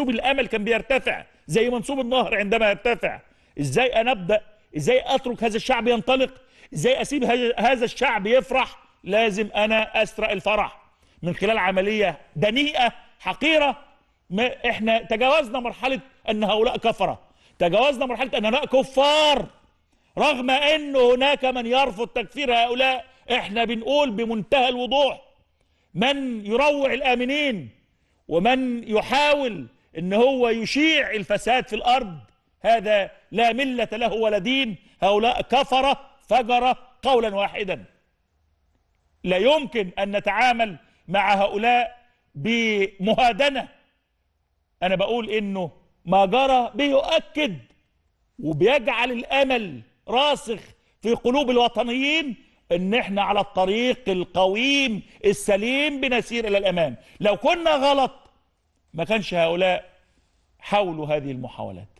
منسوب الامل كان بيرتفع زي منسوب النهر عندما يرتفع ازاي انا ابدا ازاي اترك هذا الشعب ينطلق ازاي اسيب هذا الشعب يفرح لازم انا اسرق الفرح من خلال عمليه دنيئه حقيره ما احنا تجاوزنا مرحله ان هؤلاء كفره تجاوزنا مرحله ان هؤلاء كفار رغم ان هناك من يرفض تكفير هؤلاء احنا بنقول بمنتهى الوضوح من يروع الامنين ومن يحاول ان هو يشيع الفساد في الارض هذا لا ملة له ولا دين هؤلاء كفر فجر قولا واحدا لا يمكن ان نتعامل مع هؤلاء بمهادنة انا بقول انه ما جرى بيؤكد وبيجعل الامل راسخ في قلوب الوطنيين ان احنا على الطريق القويم السليم بنسير الى الامام لو كنا غلط ما كانش هؤلاء حاولوا هذه المحاولات